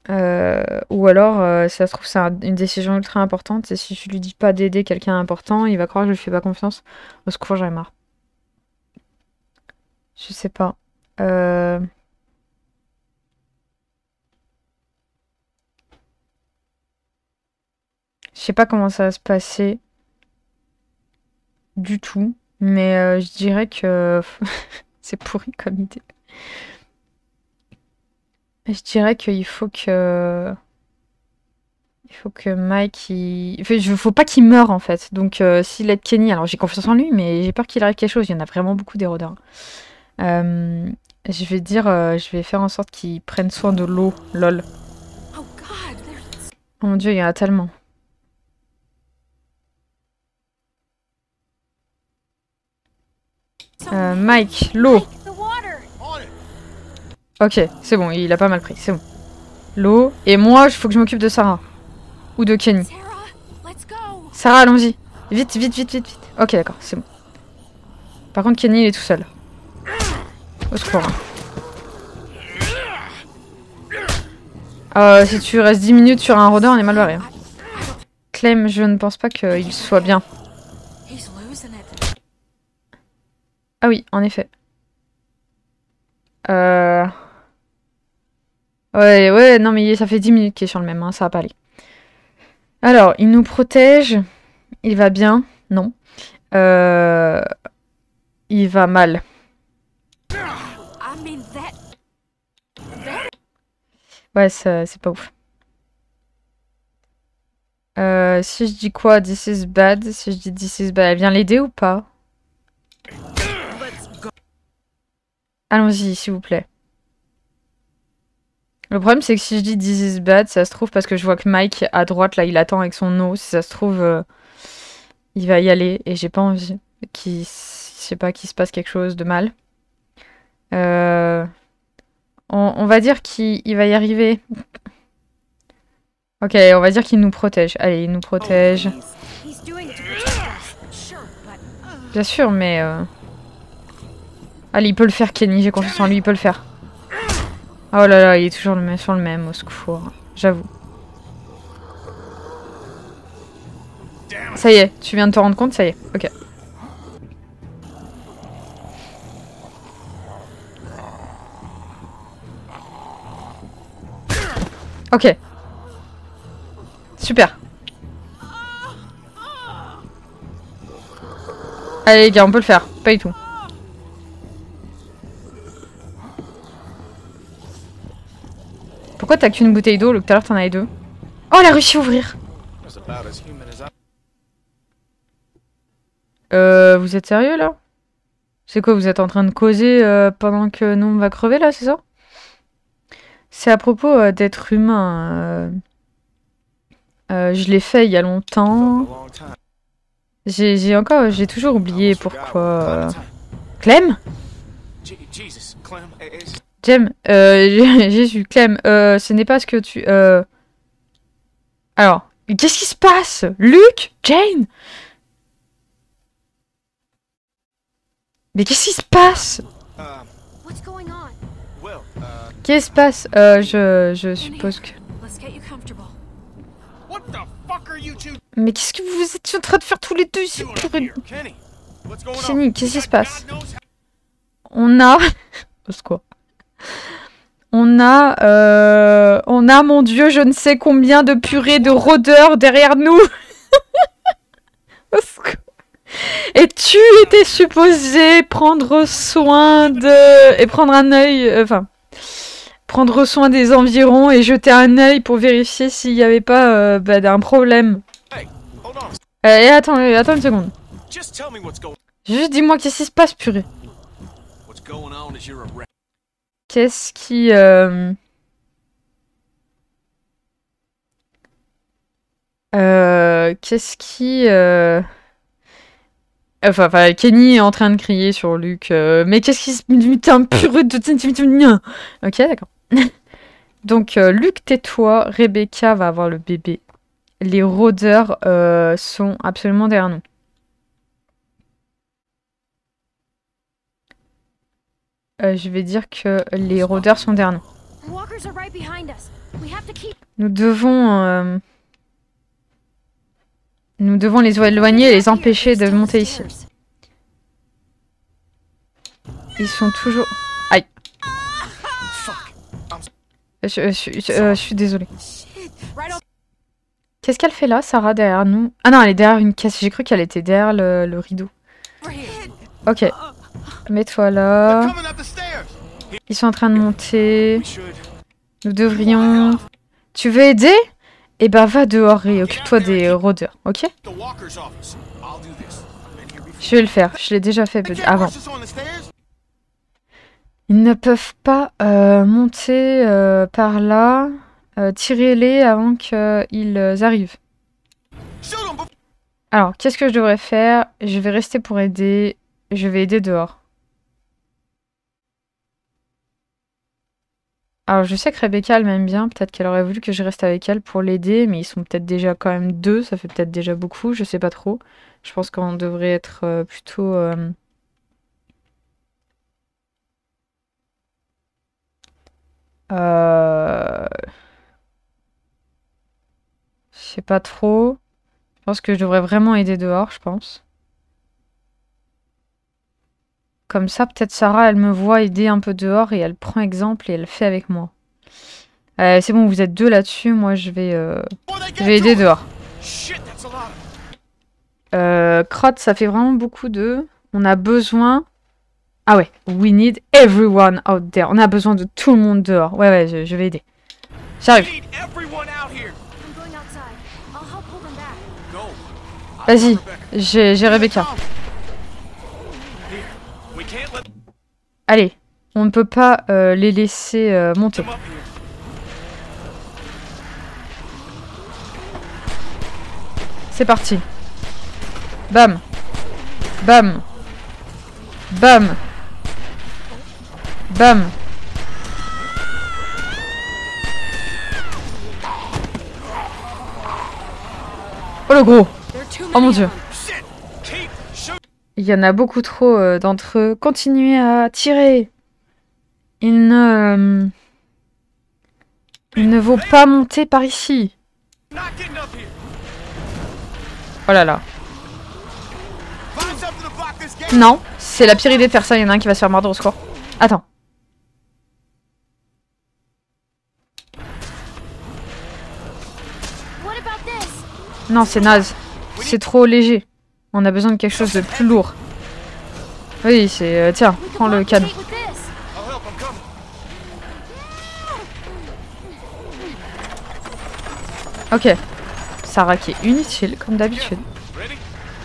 Euh, ou alors, euh, ça se trouve, c'est une décision ultra importante. Et si je lui dis pas d'aider quelqu'un important, il va croire que je lui fais pas confiance. Au secours, j'en marre. Je sais pas. Euh, je sais pas comment ça va se passer du tout, mais je dirais que c'est pourri comme idée. Je dirais qu'il faut que... Il faut que Mike, il... faut pas qu'il meure en fait. Donc euh, s'il aide Kenny, alors j'ai confiance en lui, mais j'ai peur qu'il arrive quelque chose. Il y en a vraiment beaucoup des euh, je vais dire, euh, je vais faire en sorte qu'il prenne soin de l'eau, lol. oh mon dieu, il y en a tellement. Mike, l'eau. Ok, c'est bon, il a pas mal pris, c'est bon. L'eau. Et moi, je faut que je m'occupe de Sarah. Ou de Kenny. Sarah, allons-y. Vite, vite, vite, vite, vite. Ok, d'accord, c'est bon. Par contre, Kenny, il est tout seul. Au secours. Hein. Euh, si tu restes 10 minutes sur un rôdeur, on est mal barré. Hein. Clem, je ne pense pas qu'il soit bien. Ah oui, en effet. Euh... Ouais, ouais, non, mais ça fait 10 minutes qu'il est sur le même, hein, ça va pas aller. Alors, il nous protège. Il va bien Non. Euh, il va mal. Ouais, c'est pas ouf. Euh, si je dis quoi This is bad Si je dis this is bad, elle vient l'aider ou pas Allons-y, s'il vous plaît. Le problème, c'est que si je dis This is bad, ça se trouve parce que je vois que Mike à droite, là, il attend avec son eau. Si ça se trouve, euh, il va y aller et j'ai pas envie qu'il pas se passe quelque chose de mal. Euh, on, va dire qu'il va y arriver. ok, on va dire qu'il nous protège. Allez, il nous protège. Bien sûr, mais... Euh, allez, il peut le faire, Kenny. J'ai confiance en lui, il peut le faire. Oh là là, il est toujours le même, sur le même, au secours. J'avoue. Ça y est, tu viens de te rendre compte, ça y est, ok. Ok. Super. Allez les gars, on peut le faire. Pas du tout. Pourquoi t'as qu'une bouteille d'eau, tout à l'heure t'en avais deux Oh, elle a réussi à ouvrir Euh, vous êtes sérieux là C'est quoi, vous êtes en train de causer pendant que nous on va crever là, c'est ça C'est à propos d'être humain. je l'ai fait il y a longtemps. J'ai encore, j'ai toujours oublié pourquoi. Clem Jem, euh, Jésus, Clem, euh, ce n'est pas ce que tu... Euh... Alors, qu'est-ce qui se passe Luc Jane Mais qu'est-ce qui se passe uh, Qu'est-ce qui se passe euh, je, je suppose que... Mais qu'est-ce que vous êtes en train de faire tous les deux ici Kenny, qu'est-ce qui se passe On a... C'est quoi on a, euh, on a, mon Dieu, je ne sais combien de purée de rôdeurs derrière nous. Et tu étais supposé prendre soin de... et prendre un œil... Euh, enfin, prendre soin des environs et jeter un œil pour vérifier s'il n'y avait pas euh, bah, un problème. et attends, attends une seconde. Juste dis-moi qu'est-ce qui se passe, purée. Euh, euh, qu'est-ce qui... Qu'est-ce euh, qui... Enfin, Kenny est en train de crier sur Luc. mais qu'est-ce qui se... Putain, pureux de... Ok, d'accord. Donc, Luc tais-toi. Rebecca va avoir le bébé. Les rôdeurs sont absolument derrière nous. Euh, je vais dire que les rôdeurs sont derrière nous. Nous devons... Euh, nous devons les éloigner et les empêcher de monter ici. Ils sont toujours... Aïe. Je, euh, suis désolée. Qu'est-ce qu'elle fait là, Sarah, derrière nous Ah non, elle est derrière une caisse. J'ai cru qu'elle était derrière le, le rideau. Ok. Mets-toi là. Ils sont en train de monter. Nous devrions... Tu veux aider Eh ben va dehors et occupe-toi des euh, rôdeurs, ok Je vais le faire, je l'ai déjà fait avant. Ils ne peuvent pas euh, monter euh, par là. Tirez-les avant qu'ils arrivent. Alors, qu'est-ce que je devrais faire Je vais rester pour aider. Je vais aider dehors. Alors je sais que Rebecca elle m'aime bien, peut-être qu'elle aurait voulu que je reste avec elle pour l'aider, mais ils sont peut-être déjà quand même deux, ça fait peut-être déjà beaucoup, je sais pas trop. Je pense qu'on devrait être euh, plutôt... Euh, euh... Je sais pas trop. Je pense que je devrais vraiment aider dehors, je pense. Comme ça, peut-être Sarah, elle me voit aider un peu dehors et elle prend exemple et elle fait avec moi. c'est bon, vous êtes deux là-dessus, moi je vais, euh, je vais aider dehors. Euh, crotte, ça fait vraiment beaucoup de... On a besoin... Ah ouais, we need everyone out there. On a besoin de tout le monde dehors. Ouais, ouais, je, je vais aider. J'arrive. Vas-y, j'ai Rebecca. Allez, on ne peut pas euh, les laisser euh, monter. C'est parti. Bam. Bam. Bam. Bam. Oh le gros Oh mon dieu il y en a beaucoup trop euh, d'entre eux. Continuez à tirer. Il ne... Euh, ne vaut pas monter par ici. Oh là là. Non, c'est la pire idée de faire ça. Il y en a un qui va se faire mordre au score. Attends. Non, c'est naze. C'est trop léger. On a besoin de quelque chose de plus lourd. Oui, c'est... Euh, tiens, prends le canon. Ok. Sarah qui est inutile, comme d'habitude.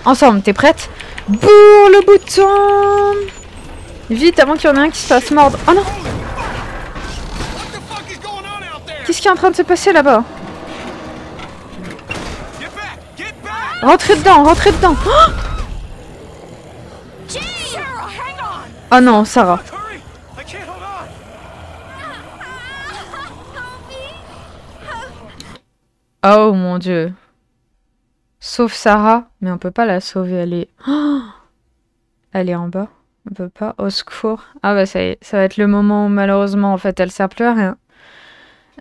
Ensemble, t'es prête Pour le bouton Vite, avant qu'il y en ait un qui se fasse mordre. Oh non Qu'est-ce qui est en train de se passer là-bas Rentrez dedans, rentrez dedans. Oh non, Sarah. Oh mon dieu. Sauf Sarah, mais on peut pas la sauver, elle est... elle est en bas. On peut pas, au secours. Ah bah ça y est, ça va être le moment où malheureusement en fait elle sert plus à rien.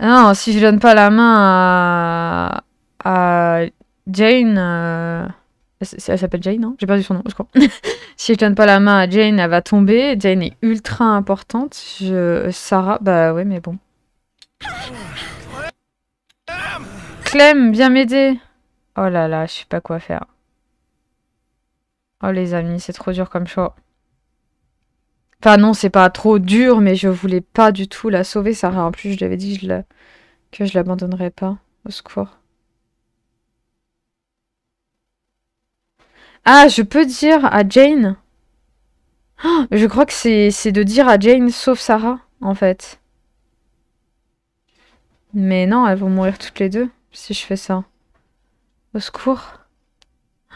Non, si je donne pas la main à, à Jane. Euh, elle s'appelle Jane, non hein J'ai perdu son nom, je crois. si je donne pas la main à Jane, elle va tomber. Jane est ultra importante. Je... Sarah, bah ouais, mais bon. Clem, viens m'aider. Oh là là, je sais pas quoi faire. Oh les amis, c'est trop dur comme choix. Enfin non, c'est pas trop dur, mais je voulais pas du tout la sauver, Sarah. En plus, je l'avais dit je que je l'abandonnerais pas. Au secours. Ah, je peux dire à Jane oh, Je crois que c'est de dire à Jane sauf Sarah, en fait. Mais non, elles vont mourir toutes les deux si je fais ça. Au secours.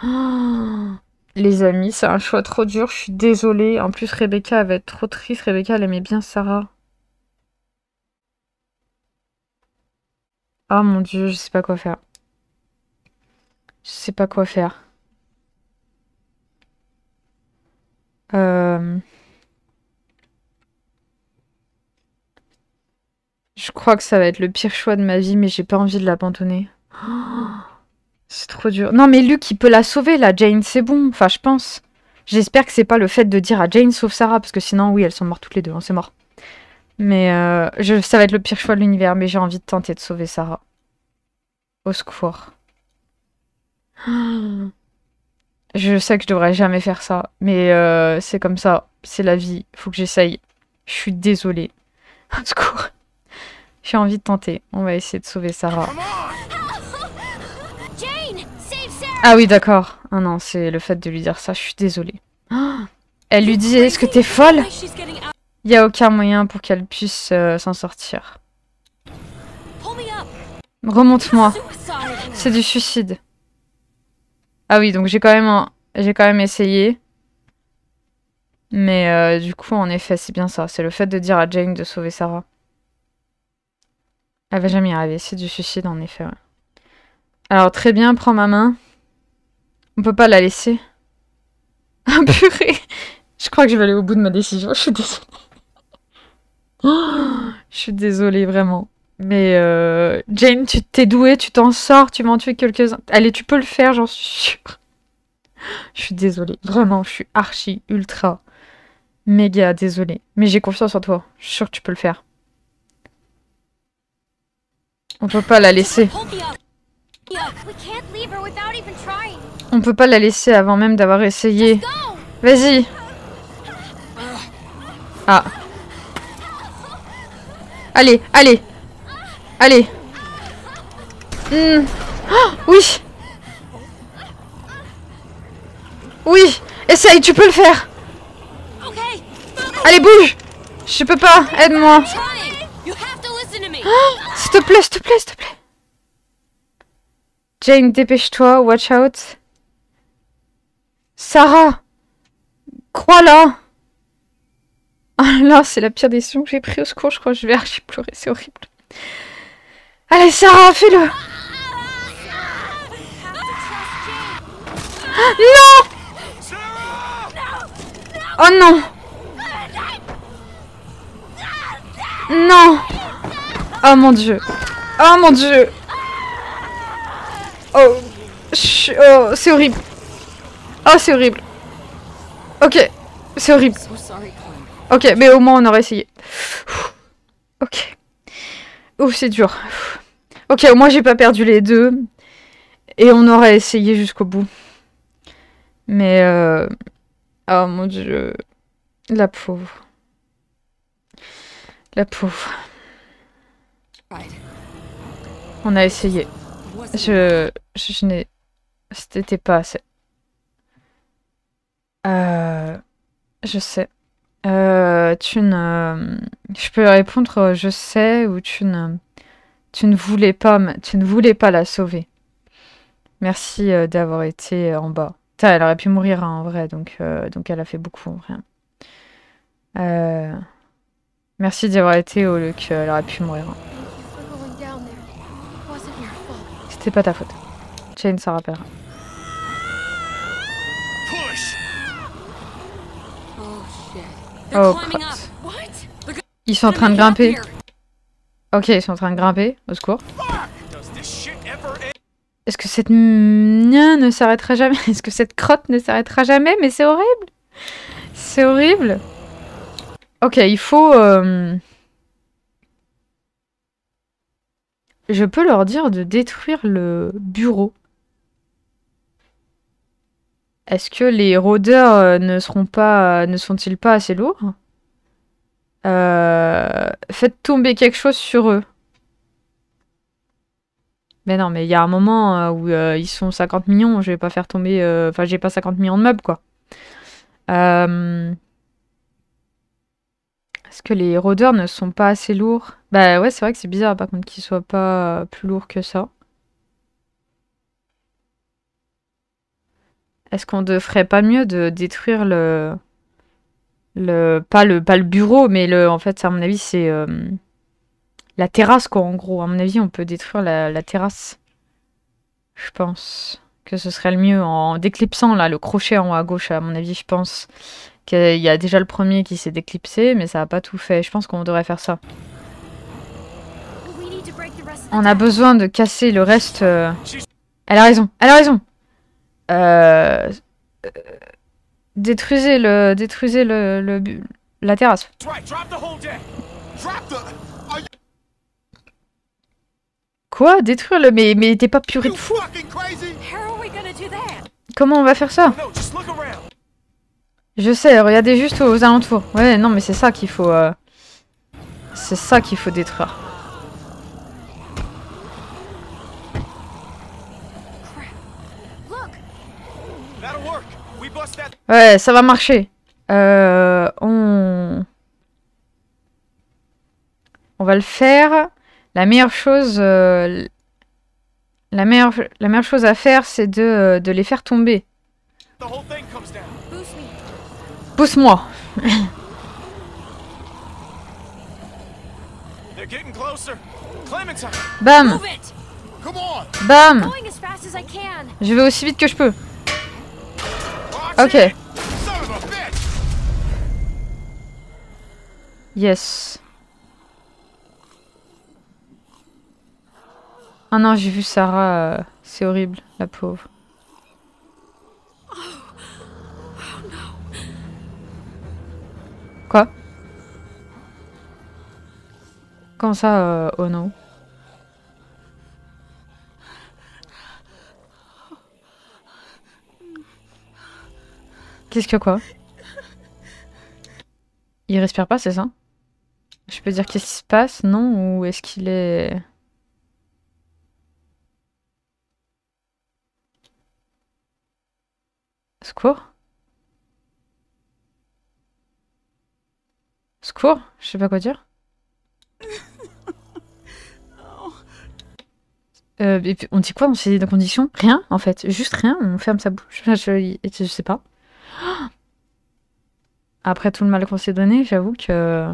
Oh, les amis, c'est un choix trop dur, je suis désolée. En plus, Rebecca avait être trop triste. Rebecca, elle aimait bien Sarah. Oh mon dieu, je sais pas quoi faire. Je sais pas quoi faire. Euh, je crois que ça va être le pire choix de ma vie, mais j'ai pas envie de l'abandonner. c'est trop dur. Non, mais Luke, il peut la sauver, là. Jane, c'est bon. Enfin, je pense. J'espère que c'est pas le fait de dire à Jane sauve Sarah, parce que sinon, oui, elles sont mortes toutes les deux. On hein, s'est mort. Mais euh, ça va être le pire choix de l'univers, mais j'ai envie de tenter de sauver Sarah. Au secours. Ah. Je sais que je devrais jamais faire ça, mais euh, c'est comme ça, c'est la vie, faut que j'essaye. Je suis désolée. Un secours. J'ai envie de tenter. On va essayer de sauver Sarah. Ah oui, d'accord. Ah non, c'est le fait de lui dire ça, je suis désolée. Elle lui dit, est-ce que t'es folle Il n'y a aucun moyen pour qu'elle puisse euh, s'en sortir. Remonte-moi. C'est du suicide. Ah oui, donc j'ai quand même, j'ai quand même essayé. Mais euh, du coup, en effet, c'est bien ça. C'est le fait de dire à Jane de sauver Sarah. Elle va jamais y arriver. C'est du suicide, en effet. Alors, très bien, prends ma main. On peut pas la laisser. Ah, purée Je crois que je vais aller au bout de ma décision. Je suis désolée. Oh, je suis désolée, vraiment. Mais euh, Jane, tu t'es douée, tu t'en sors, tu m'en tues quelques-uns. Allez, tu peux le faire, j'en suis sûre. je suis désolée, vraiment, je suis archi, ultra, méga désolée. Mais j'ai confiance en toi, je suis sûre que tu peux le faire. On peut pas la laisser. On peut pas la laisser avant même d'avoir essayé. Vas-y Ah. Allez, allez Allez. Hmm. Oh, oui. Oui. Essaye, tu peux le faire. Allez, bouge. Je peux pas. Aide-moi. Oh, s'il te plaît, s'il te plaît, s'il te plaît. Jane, dépêche-toi. Watch out. Sarah. Crois-la. Ah là, c'est la pire décision que j'ai prise au secours, je crois. Que je vais archi pleurer, c'est horrible. Allez, Sarah, fais-le Non Oh non Non Oh mon dieu Oh mon dieu Oh, oh c'est horrible Oh, c'est horrible Ok, c'est horrible. Ok, mais au moins on aurait essayé. Ok. Oh, c'est dur. Ok, au moins j'ai pas perdu les deux. Et on aurait essayé jusqu'au bout. Mais... Euh... Oh mon dieu. La pauvre. La pauvre. On a essayé. Je... Je, n'ai... C'était pas assez. Euh... Je sais. Euh, tu ne... Euh, je peux répondre euh, je sais ou tu ne... Tu ne voulais pas, tu ne voulais pas la sauver. Merci d'avoir été en bas. elle aurait pu mourir hein, en vrai, donc, donc elle a fait beaucoup en vrai. Euh... Merci d'avoir été au lieu qu'elle aurait pu mourir. Hein. Oh, C'était pas ta faute. Jane s'en rappellera. Oh, crap. Ils sont en train de grimper. Ok, ils sont en train de grimper. Au secours. Est-ce que cette ne s'arrêtera jamais Est-ce que cette crotte ne s'arrêtera jamais Mais c'est horrible C'est horrible Ok, il faut... Euh, je peux leur dire de détruire le bureau. Est-ce que les rôdeurs euh, ne seront pas, euh, ne sont-ils pas assez lourds euh, Faites tomber quelque chose sur eux. Mais non, mais il y a un moment où ils sont 50 millions, je vais pas faire tomber... Enfin, j'ai pas 50 millions de meubles, quoi. Est-ce que les rôdeurs ne sont pas assez lourds Bah ouais, c'est vrai que c'est bizarre, par contre, qu'ils soient pas plus lourds que ça. Est-ce qu'on ne ferait pas mieux de détruire le... le pas le pas le bureau, mais le en fait, à mon avis, c'est euh, la terrasse, quoi, en gros. À mon avis, on peut détruire la, la terrasse. Je pense que ce serait le mieux en déclipsant, là, le crochet en haut à gauche, à mon avis, je pense. qu'il y a déjà le premier qui s'est déclipsé, mais ça n'a pas tout fait. Je pense qu'on devrait faire ça. On a besoin de casser le reste. Euh. Elle a raison, elle a raison euh, détruisez le, détruisez le, la terrasse. Quoi Détruire le... Mais, mais t'es pas purée de fou Comment on va faire ça Je sais, regardez juste aux alentours. Ouais, non, mais c'est ça qu'il faut... Euh, c'est ça qu'il faut détruire. Ouais, ça va marcher. Euh, on... On va le faire. La meilleure chose... Euh, la, meilleure, la meilleure chose à faire, c'est de, de les faire tomber. Pousse-moi. Bam Bam Je vais aussi vite que je peux. Okay. Yes. Ah non, j'ai vu Sarah. Euh, c'est horrible, la pauvre. Quoi Comment ça, euh, oh non Qu'est-ce que quoi Il respire pas, c'est ça Je peux dire qu'est-ce qui se passe, non Ou est-ce qu'il est... Secours Secours Je sais pas quoi dire. On dit quoi on dit quoi dans conditions Rien, en fait. Juste rien. On ferme sa bouche. Je, je sais pas. Après tout le mal qu'on s'est donné, j'avoue que...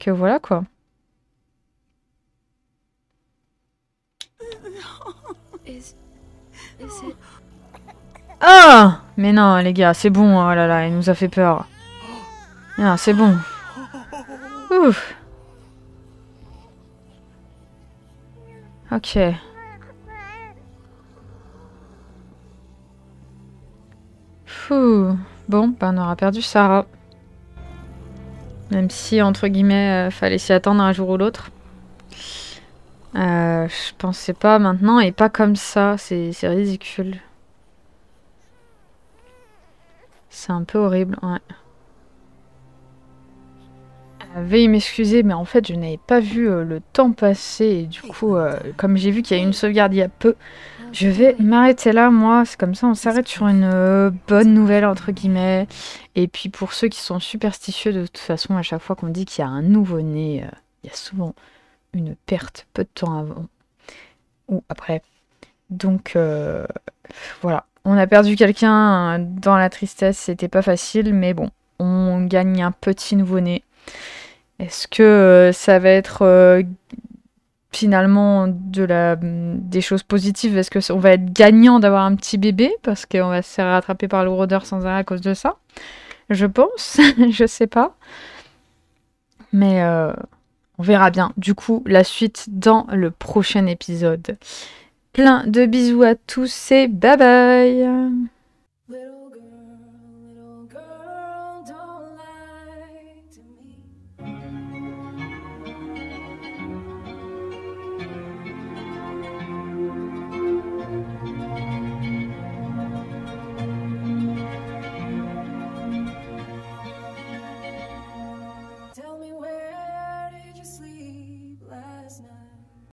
Que voilà, quoi. Oh Mais non, les gars, c'est bon, hein, oh là là, il nous a fait peur. Non, ah, c'est bon. Ouf. Ok. Bon, ben on aura perdu Sarah. Même si, entre guillemets, euh, fallait s'y attendre un jour ou l'autre. Euh, je pensais pas maintenant et pas comme ça. C'est ridicule. C'est un peu horrible, ouais. Veuillez m'excuser, mais en fait, je n'avais pas vu euh, le temps passer. Et du coup, comme j'ai vu qu'il y a eu une sauvegarde il y a peu, je vais m'arrêter là, moi. C'est comme ça, on s'arrête sur une euh, bonne nouvelle, entre guillemets. Et puis pour ceux qui sont superstitieux, de toute façon, à chaque fois qu'on dit qu'il y a un nouveau-né, euh, il y a souvent une perte peu de temps avant ou après. Donc euh, voilà, on a perdu quelqu'un hein, dans la tristesse, c'était pas facile, mais bon, on gagne un petit nouveau-né. Est-ce que ça va être finalement de la, des choses positives parce que on va être gagnant d'avoir un petit bébé parce qu'on va se rattraper par le rôdeur sans arrêt à cause de ça. Je pense, je sais pas. Mais euh, on verra bien. Du coup, la suite dans le prochain épisode. Plein de bisous à tous et bye bye